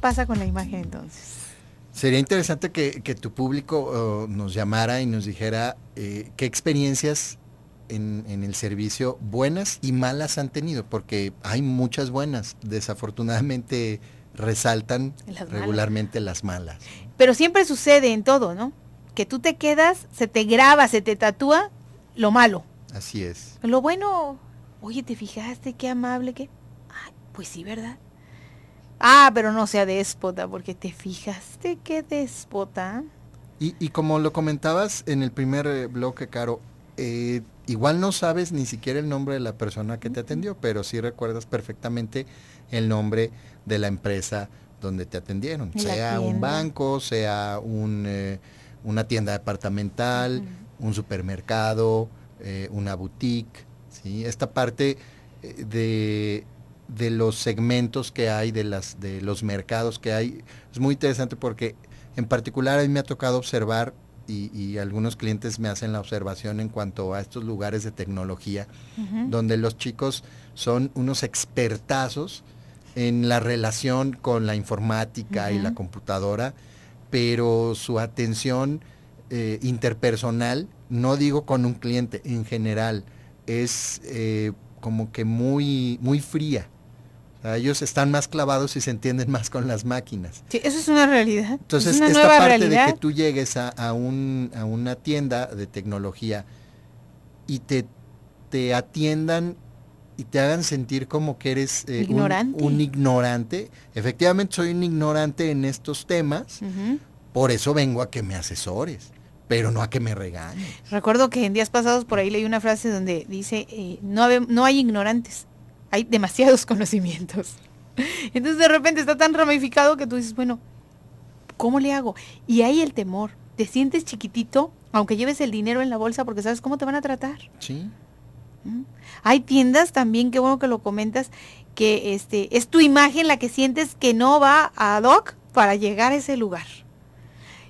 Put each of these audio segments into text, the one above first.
pasa con la imagen entonces? Sería interesante que, tu público nos llamara y nos dijera eh, qué experiencias en, el servicio buenas y malas han tenido, porque hay muchas buenas. Desafortunadamente resaltan regularmente las malas. Pero siempre sucede en todo, ¿no? Que tú te quedas, se te graba, se te tatúa lo malo. Así es. Lo bueno, oye, ¿te fijaste qué amable que? pues sí, ¿verdad? Ah, pero no sea déspota, porque te fijaste que déspota. Y, como lo comentabas en el primer eh, bloque, Caro, eh, igual no sabes ni siquiera el nombre de la persona que te atendió, pero sí recuerdas perfectamente el nombre de la empresa donde te atendieron, sea un banco, sea eh, una tienda departamental, un supermercado, una boutique, ¿sí? Esta parte de de los segmentos que hay, de, las, de los mercados que hay. Es muy interesante porque en particular a mí me ha tocado observar y, algunos clientes me hacen la observación en cuanto a estos lugares de tecnología, donde los chicos son unos expertazos en la relación con la informática y la computadora, pero su atención eh, interpersonal, no digo con un cliente, en general, es... Eh, como que muy, muy fría. Ah, ellos están más clavados y se entienden más con las máquinas. Sí, eso es una realidad. Entonces, esta parte de que tú llegues a, una tienda de tecnología y te, atiendan y te hagan sentir como que eres eh, Un, ignorante. Efectivamente, soy un ignorante en estos temas, por eso vengo a que me asesores pero no a que me regañes. Recuerdo que en días pasados por ahí leí una frase donde dice, eh, no, no hay ignorantes, hay demasiados conocimientos. Entonces de repente está tan ramificado que tú dices, bueno, ¿cómo le hago? Y hay el temor. Te sientes chiquitito, aunque lleves el dinero en la bolsa, porque sabes cómo te van a tratar. Sí. ¿Mm? Hay tiendas también, qué bueno que lo comentas, que este, es tu imagen la que sientes que no va a doc para llegar a ese lugar.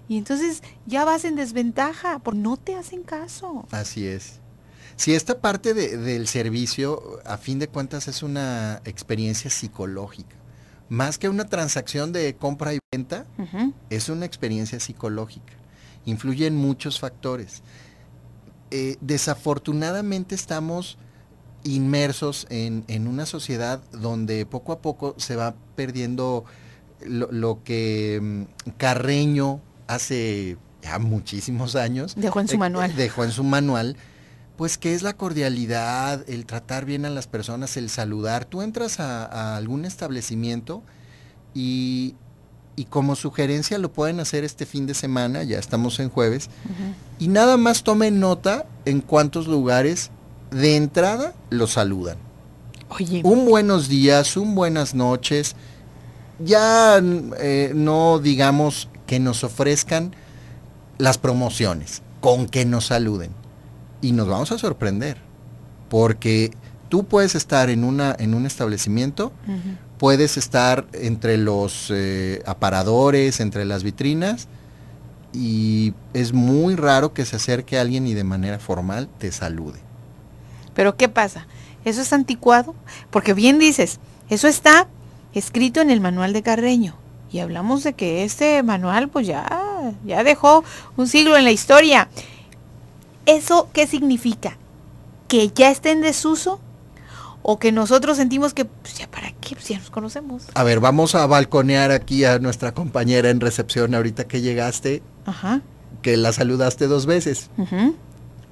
Y entonces ya vas en desventaja, porque no te hacen caso. Así es. Si esta parte del servicio, a fin de cuentas, es una experiencia psicológica. Más que una transacción de compra y venta, es una experiencia psicológica. influye en muchos factores. Eh, desafortunadamente estamos inmersos en, una sociedad donde poco a poco se va perdiendo lo, que mm, Carreño hace ya muchísimos años. Dejó en su eh, manual. Dejó en su manual pues que es la cordialidad, el tratar bien a las personas, el saludar. Tú entras a, algún establecimiento y, como sugerencia lo pueden hacer este fin de semana, ya estamos en jueves, y nada más tomen nota en cuántos lugares de entrada los saludan. Oye. Un buenos días, un buenas noches. Ya eh, no digamos que nos ofrezcan las promociones, con que nos saluden y nos vamos a sorprender, porque tú puedes estar en, una, en un establecimiento, puedes estar entre los eh, aparadores, entre las vitrinas, y es muy raro que se acerque a alguien y de manera formal te salude. Pero ¿qué pasa? ¿Eso es anticuado? Porque bien dices, eso está escrito en el manual de Carreño. Y hablamos de que este manual pues ya, ya dejó un siglo en la historia. ¿Eso qué significa? ¿Que ya está en desuso? ¿O que nosotros sentimos que, pues, ya para qué, pues, ya nos conocemos? A ver, vamos a balconear aquí a nuestra compañera en recepción ahorita que llegaste, Ajá. que la saludaste dos veces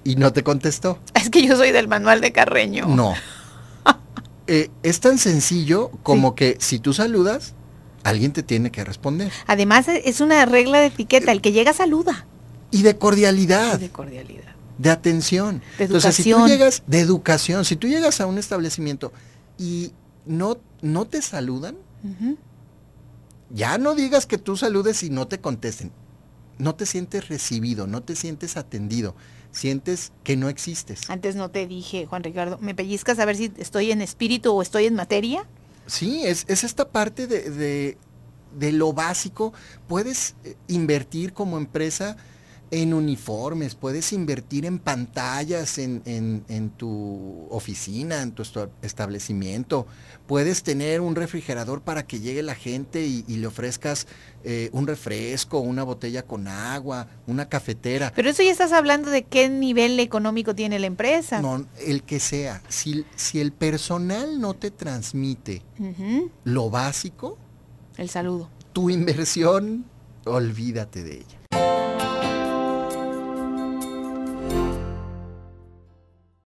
y no te contestó. Es que yo soy del manual de Carreño. No. Eh, es tan sencillo como que si tú saludas, alguien te tiene que responder. Además, es una regla de etiqueta, el que llega saluda. Y de cordialidad. de cordialidad. De atención. De Entonces, de educación, si tú llegas a un establecimiento y no, no te saludan, ya no digas que tú saludes y no te contesten. No te sientes recibido, no te sientes atendido, sientes que no existes. Antes no te dije, Juan Ricardo, ¿me pellizcas a ver si estoy en espíritu o estoy en materia? Sí, es, esta parte de lo básico. Puedes eh, invertir como empresa en uniformes, puedes invertir en pantallas en, tu oficina, en tu establecimiento, puedes tener un refrigerador para que llegue la gente y, le ofrezcas eh, un refresco, una botella con agua, una cafetera. Pero eso ya estás hablando de qué nivel económico tiene la empresa. No, el que sea. Si, si el personal no te transmite lo básico, el saludo. Tu inversión, olvídate de ella.